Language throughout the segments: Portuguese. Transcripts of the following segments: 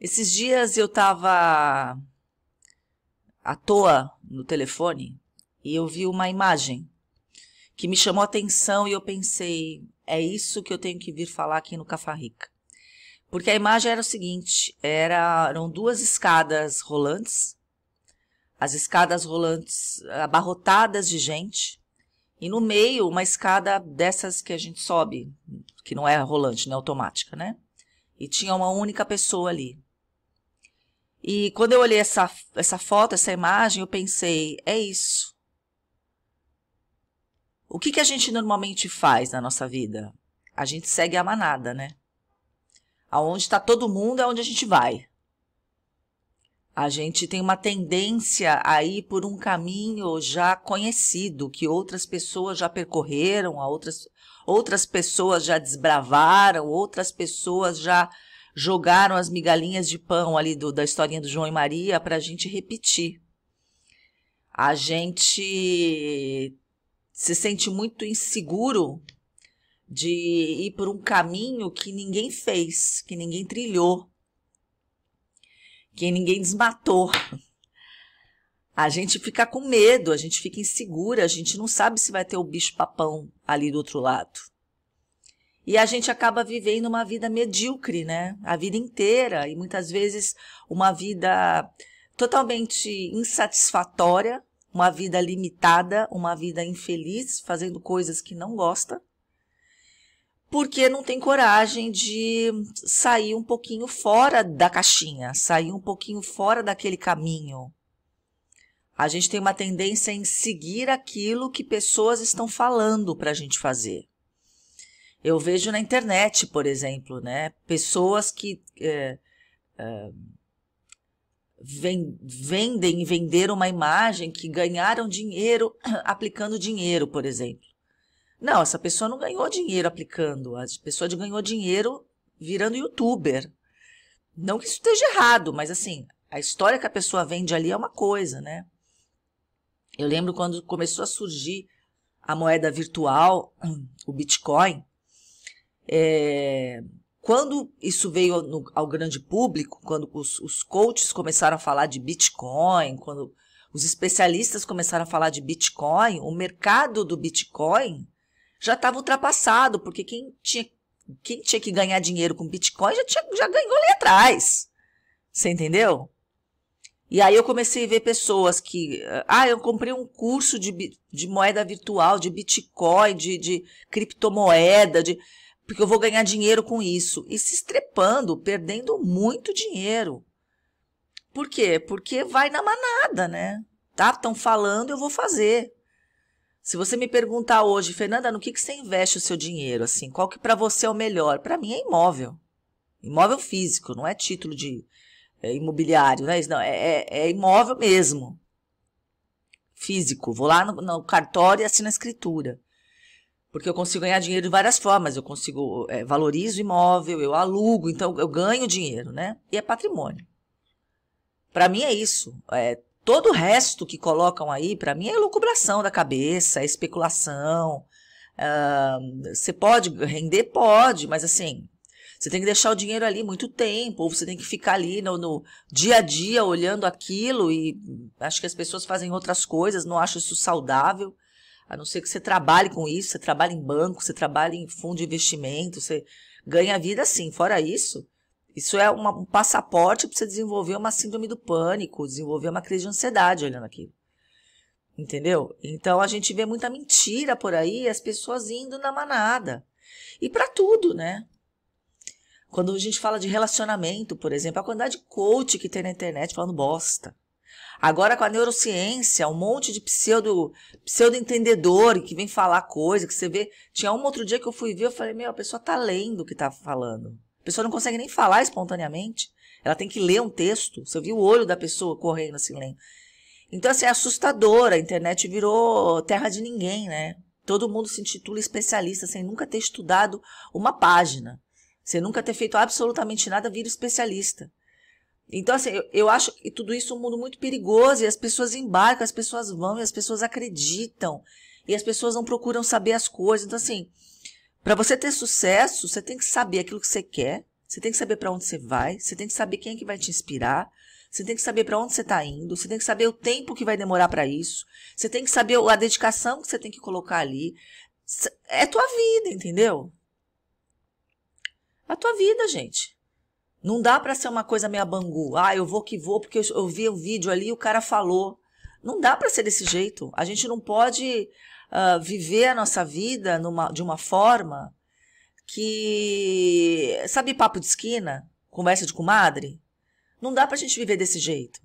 Esses dias eu tava à toa no telefone e eu vi uma imagem que me chamou a atenção e eu pensei, é isso que eu tenho que vir falar aqui no Cafarrica. Porque a imagem era o seguinte, era, eram duas escadas rolantes, as escadas rolantes abarrotadas de gente, e no meio uma escada dessas que a gente sobe, que não é rolante, não é automática, né? E tinha uma única pessoa ali. E quando eu olhei essa, essa foto, essa imagem, eu pensei, é isso. O que, que a gente normalmente faz na nossa vida? A gente segue a manada, né? Aonde está todo mundo é onde a gente vai. A gente tem uma tendência a ir por um caminho já conhecido, que outras pessoas já percorreram, outras, outras pessoas já desbravaram, outras pessoas já jogaram as migalhinhas de pão ali do, da historinha do João e Maria para a gente repetir. A gente se sente muito inseguro de ir por um caminho que ninguém fez, que ninguém trilhou, que ninguém desmatou. A gente fica com medo, a gente fica insegura, a gente não sabe se vai ter o bicho papão ali do outro lado. E a gente acaba vivendo uma vida medíocre, né? A vida inteira e muitas vezes uma vida totalmente insatisfatória, uma vida limitada, uma vida infeliz, fazendo coisas que não gosta, porque não tem coragem de sair um pouquinho fora da caixinha, sair um pouquinho fora daquele caminho. A gente tem uma tendência em seguir aquilo que pessoas estão falando para a gente fazer. Eu vejo na internet, por exemplo, né? Pessoas que é, é, vendem e venderam uma imagem que ganharam dinheiro aplicando dinheiro, por exemplo. Não, essa pessoa não ganhou dinheiro aplicando. A pessoa ganhou dinheiro virando youtuber. Não que isso esteja errado, mas assim, a história que a pessoa vende ali é uma coisa, né? Eu lembro quando começou a surgir a moeda virtual, o Bitcoin, é, quando isso veio no, ao grande público, quando os, os coaches começaram a falar de Bitcoin, quando os especialistas começaram a falar de Bitcoin, o mercado do Bitcoin já estava ultrapassado, porque quem tinha, quem tinha que ganhar dinheiro com Bitcoin já, tinha, já ganhou ali atrás. Você entendeu? E aí eu comecei a ver pessoas que. Ah, eu comprei um curso de, de moeda virtual, de Bitcoin, de, de criptomoeda, de porque eu vou ganhar dinheiro com isso. E se estrepando, perdendo muito dinheiro. Por quê? Porque vai na manada, né? Tá? Estão falando, eu vou fazer. Se você me perguntar hoje, Fernanda, no que, que você investe o seu dinheiro? Assim, qual que para você é o melhor? Para mim é imóvel. Imóvel físico, não é título de é, imobiliário, né? Não, é é, é, é, imóvel mesmo. Físico. Vou lá no, no cartório e assino a escritura porque eu consigo ganhar dinheiro de várias formas. Eu consigo, é, valorizo imóvel, eu alugo, então eu ganho dinheiro, né? E é patrimônio. Para mim é isso. É, todo o resto que colocam aí, para mim, é lucubração da cabeça, é especulação. Você uh, pode render? Pode, mas assim, você tem que deixar o dinheiro ali muito tempo, ou você tem que ficar ali no, no, dia a dia olhando aquilo e acho que as pessoas fazem outras coisas, não acho isso saudável. A não ser que você trabalhe com isso, você trabalhe em banco, você trabalhe em fundo de investimento, você ganha vida assim. Fora isso, isso é uma, um passaporte para você desenvolver uma síndrome do pânico, desenvolver uma crise de ansiedade olhando aquilo. Entendeu? Então a gente vê muita mentira por aí, as pessoas indo na manada. E para tudo, né? Quando a gente fala de relacionamento, por exemplo, a quantidade de coach que tem na internet falando bosta. Agora com a neurociência, um monte de pseudo, pseudo entendedor que vem falar coisa que você vê. Tinha um outro dia que eu fui ver, eu falei, meu, a pessoa tá lendo o que tá falando. A pessoa não consegue nem falar espontaneamente. Ela tem que ler um texto. Você viu o olho da pessoa correndo assim lendo. Então, assim, é assustador. A internet virou terra de ninguém, né? Todo mundo se intitula especialista sem nunca ter estudado uma página. Sem nunca ter feito absolutamente nada, vira especialista. Então, assim, eu, eu acho que tudo isso é um mundo muito perigoso e as pessoas embarcam, as pessoas vão e as pessoas acreditam e as pessoas não procuram saber as coisas. Então, assim, para você ter sucesso, você tem que saber aquilo que você quer, você tem que saber para onde você vai, você tem que saber quem é que vai te inspirar, você tem que saber para onde você está indo, você tem que saber o tempo que vai demorar para isso, você tem que saber a dedicação que você tem que colocar ali. É tua vida, entendeu? É a tua vida, gente. Não dá para ser uma coisa meia bangu. Ah, eu vou que vou porque eu, vi o um vídeo ali e o cara falou. Não dá para ser desse jeito. A gente não pode uh, viver a nossa vida numa, de uma forma que. Sabe, papo de esquina? Conversa de comadre? Não dá para a gente viver desse jeito.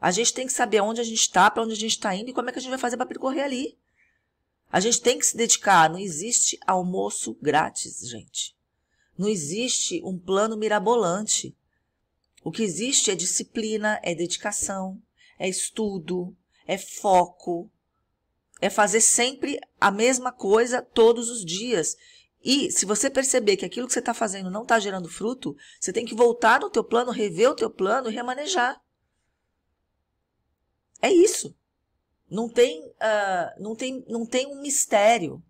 A gente tem que saber tá, onde a gente está, para onde a gente está indo e como é que a gente vai fazer para percorrer ali. A gente tem que se dedicar. Não existe almoço grátis, gente. Não existe um plano mirabolante. O que existe é disciplina, é dedicação, é estudo, é foco, é fazer sempre a mesma coisa todos os dias. E se você perceber que aquilo que você está fazendo não está gerando fruto, você tem que voltar no teu plano, rever o teu plano e remanejar. É isso. Não tem, uh, não tem, não tem um mistério.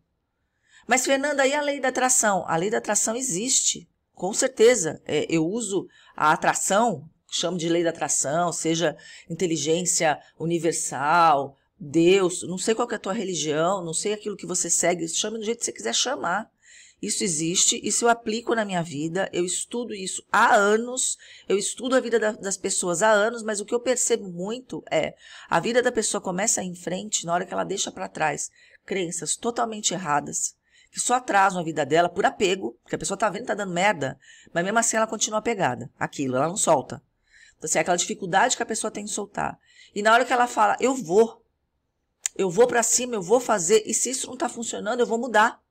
Mas, Fernanda, e a lei da atração? A lei da atração existe, com certeza. É, eu uso a atração, chamo de lei da atração, seja inteligência universal, Deus, não sei qual é a tua religião, não sei aquilo que você segue, chame do jeito que você quiser chamar. Isso existe, isso eu aplico na minha vida, eu estudo isso há anos, eu estudo a vida da, das pessoas há anos, mas o que eu percebo muito é a vida da pessoa começa em frente na hora que ela deixa para trás crenças totalmente erradas, que só atrasam a vida dela por apego, porque a pessoa tá vendo tá dando merda, mas mesmo assim ela continua apegada aquilo ela não solta. Então, assim, é aquela dificuldade que a pessoa tem de soltar. E na hora que ela fala, eu vou, eu vou para cima, eu vou fazer, e se isso não tá funcionando, eu vou mudar.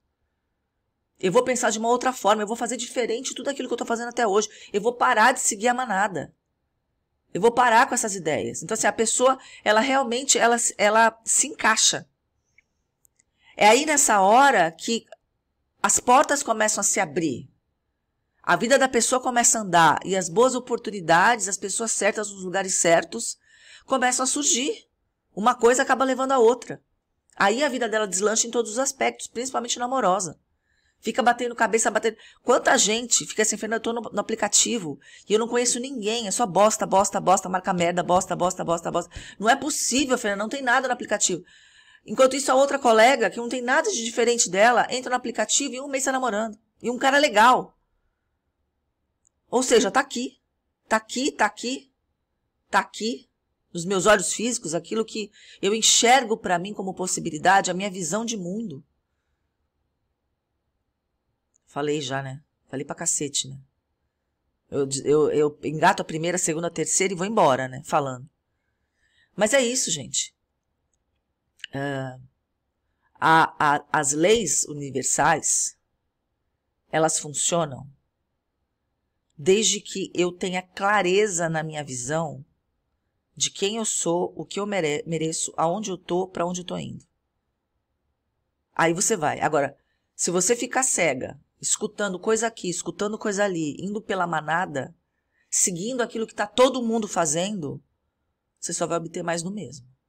Eu vou pensar de uma outra forma, eu vou fazer diferente tudo aquilo que eu tô fazendo até hoje. Eu vou parar de seguir a manada. Eu vou parar com essas ideias. Então, assim, a pessoa, ela realmente, ela, ela se encaixa. É aí nessa hora que as portas começam a se abrir. A vida da pessoa começa a andar e as boas oportunidades, as pessoas certas nos lugares certos, começam a surgir. Uma coisa acaba levando a outra. Aí a vida dela deslancha em todos os aspectos, principalmente na amorosa. Fica batendo cabeça, batendo. Quanta gente fica assim, Fernando, eu tô no, no, aplicativo e eu não conheço ninguém, é só bosta, bosta, bosta, marca merda, bosta, bosta, bosta, bosta. Não é possível, Fernando, não tem nada no aplicativo. Enquanto isso, a outra colega, que não tem nada de diferente dela, entra no aplicativo e um mês está namorando. E um cara legal. Ou seja, tá aqui. Tá aqui, tá aqui. Tá aqui. Nos meus olhos físicos, aquilo que eu enxergo para mim como possibilidade, a minha visão de mundo. Falei já, né? Falei pra cacete, né? Eu, eu, eu engato a primeira, a segunda, a terceira e vou embora, né? Falando. Mas é isso, gente uh, a, a, as leis universais, elas funcionam desde que eu tenha clareza na minha visão de quem eu sou, o que eu mere mereço, aonde eu tô, para onde eu tô indo. Aí você vai. Agora, se você ficar cega, escutando coisa aqui, escutando coisa ali, indo pela manada, seguindo aquilo que está todo mundo fazendo, você só vai obter mais do mesmo.